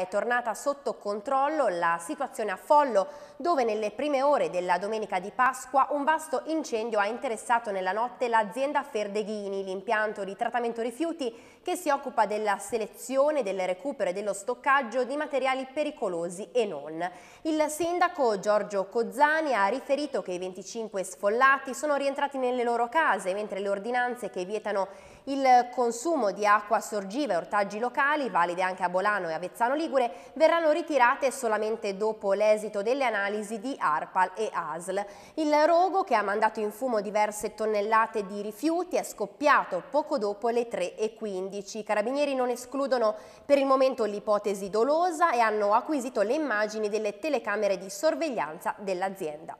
È tornata sotto controllo la situazione a Follo, dove nelle prime ore della domenica di Pasqua un vasto incendio ha interessato nella notte l'azienda Ferdeghini, l'impianto di trattamento rifiuti che si occupa della selezione, del recupero e dello stoccaggio di materiali pericolosi e non. Il sindaco Giorgio Cozzani ha riferito che i 25 sfollati sono rientrati nelle loro case, mentre le ordinanze che vietano il consumo di acqua sorgiva e ortaggi locali, valide anche a Bolano e Avezzano Ligure, ligure verranno ritirate solamente dopo l'esito delle analisi di ARPAL e ASL. Il rogo, che ha mandato in fumo diverse tonnellate di rifiuti, è scoppiato poco dopo le 3.15. I carabinieri non escludono per il momento l'ipotesi dolosa e hanno acquisito le immagini delle telecamere di sorveglianza dell'azienda.